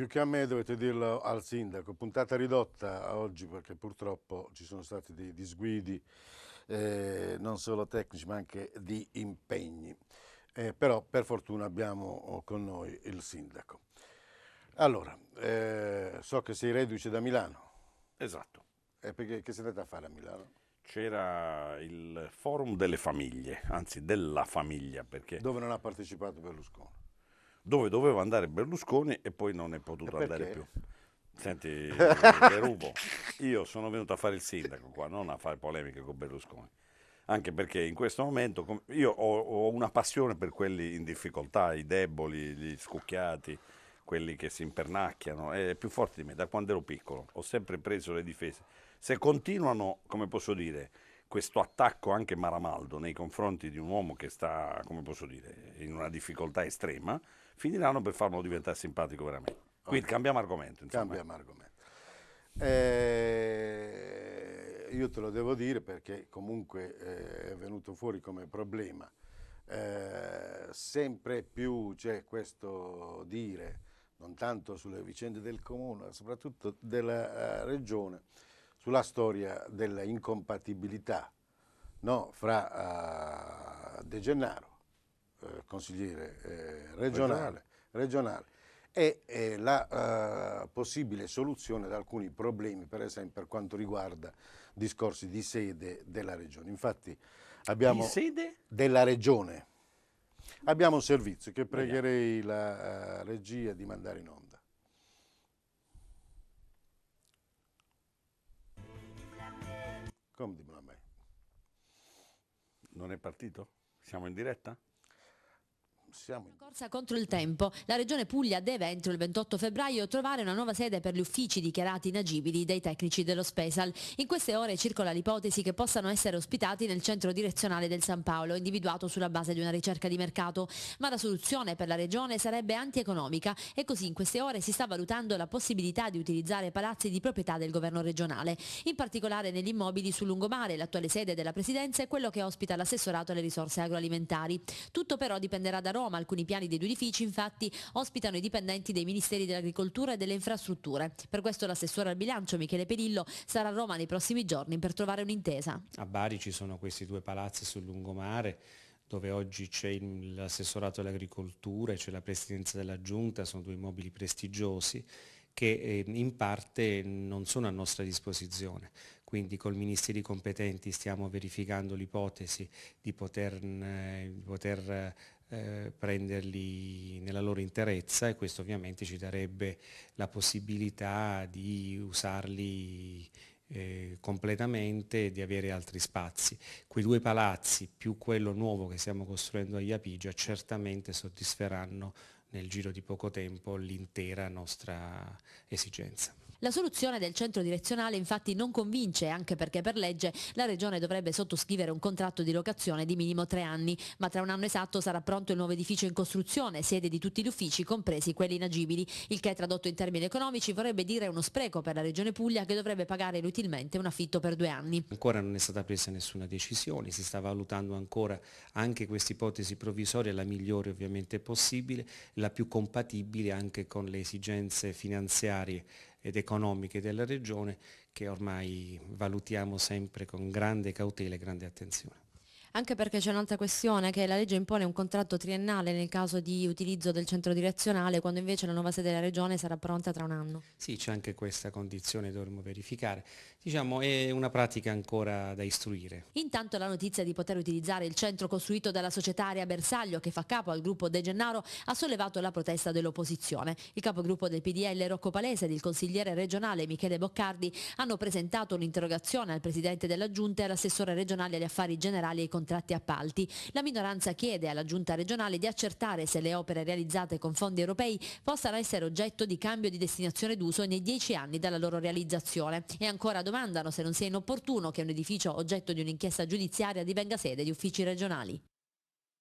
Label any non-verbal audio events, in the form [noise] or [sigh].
Più che a me dovete dirlo al sindaco, puntata ridotta oggi perché purtroppo ci sono stati dei disguidi eh, non solo tecnici ma anche di impegni. Eh, però per fortuna abbiamo oh, con noi il sindaco. Allora, eh, so che sei reduce da Milano. Esatto. E perché che sei andata a fare a Milano? C'era il forum delle famiglie, anzi della famiglia. Perché... Dove non ha partecipato Berlusconi? dove doveva andare Berlusconi e poi non è potuto Perché? andare più. Senti, [laughs] rubo. Io sono venuto a fare il sindaco qua, non a fare polemiche con Berlusconi. Anche perché in questo momento io ho, ho una passione per quelli in difficoltà, i deboli, gli scucchiati, quelli che si impernacchiano. È più forte di me, da quando ero piccolo. Ho sempre preso le difese. Se continuano, come posso dire, questo attacco anche Maramaldo nei confronti di un uomo che sta, come posso dire, in una difficoltà estrema, finiranno per farlo diventare simpatico veramente. Quindi okay. cambiamo argomento. Insomma. Cambiamo argomento. Eh, io te lo devo dire perché comunque eh, è venuto fuori come problema. Eh, sempre più c'è questo dire, non tanto sulle vicende del comune, ma soprattutto della eh, regione, sulla storia dell'incompatibilità no? fra uh, De Gennaro eh, consigliere eh, regionale, regionale, è, è la eh, possibile soluzione ad alcuni problemi, per esempio per quanto riguarda discorsi di sede della regione. Infatti abbiamo... Di sede? Della regione. Abbiamo un servizio che pregherei la eh, regia di mandare in onda. Come di a me. Non è partito? Siamo in diretta? siamo in corsa contro il tempo. La Regione Puglia deve entro il 28 febbraio trovare una nuova sede per gli uffici dichiarati inagibili dai tecnici dello Spesal. In queste ore circola l'ipotesi che possano essere ospitati nel centro direzionale del San Paolo, individuato sulla base di una ricerca di mercato, ma la soluzione per la Regione sarebbe antieconomica e così in queste ore si sta valutando la possibilità di utilizzare palazzi di proprietà del governo regionale, in particolare negli immobili sul lungomare, l'attuale sede della Presidenza e quello che ospita l'assessorato alle risorse agroalimentari. Tutto però dipenderà da Roma Roma. Alcuni piani dei due edifici infatti ospitano i dipendenti dei Ministeri dell'Agricoltura e delle Infrastrutture. Per questo l'assessore al bilancio Michele Perillo sarà a Roma nei prossimi giorni per trovare un'intesa. A Bari ci sono questi due palazzi sul lungomare dove oggi c'è l'assessorato all'agricoltura e c'è la presidenza della giunta, sono due immobili prestigiosi che eh, in parte non sono a nostra disposizione. Quindi col ministeri competenti stiamo verificando l'ipotesi di poter, eh, di poter eh, eh, prenderli nella loro interezza e questo ovviamente ci darebbe la possibilità di usarli eh, completamente e di avere altri spazi. Quei due palazzi più quello nuovo che stiamo costruendo a Iapigia certamente soddisferanno nel giro di poco tempo l'intera nostra esigenza. La soluzione del centro direzionale infatti non convince, anche perché per legge la Regione dovrebbe sottoscrivere un contratto di locazione di minimo tre anni, ma tra un anno esatto sarà pronto il nuovo edificio in costruzione, sede di tutti gli uffici, compresi quelli inagibili, il che tradotto in termini economici vorrebbe dire uno spreco per la Regione Puglia che dovrebbe pagare inutilmente un affitto per due anni. Ancora non è stata presa nessuna decisione, si sta valutando ancora anche questa ipotesi provvisoria, la migliore ovviamente possibile, la più compatibile anche con le esigenze finanziarie ed economiche della regione che ormai valutiamo sempre con grande cautela e grande attenzione. Anche perché c'è un'altra questione che la legge impone un contratto triennale nel caso di utilizzo del centro direzionale, quando invece la nuova sede della regione sarà pronta tra un anno. Sì, c'è anche questa condizione, dovremmo verificare. Diciamo, è una pratica ancora da istruire. Intanto la notizia di poter utilizzare il centro costruito dalla società Area Bersaglio, che fa capo al gruppo De Gennaro, ha sollevato la protesta dell'opposizione. Il capogruppo del PDL Rocco Palese ed il consigliere regionale Michele Boccardi hanno presentato un'interrogazione al presidente della Giunta e all'assessore regionale agli affari generali e economici contratti appalti. La minoranza chiede alla Giunta regionale di accertare se le opere realizzate con fondi europei possano essere oggetto di cambio di destinazione d'uso nei dieci anni dalla loro realizzazione e ancora domandano se non sia inopportuno che un edificio oggetto di un'inchiesta giudiziaria divenga sede di uffici regionali.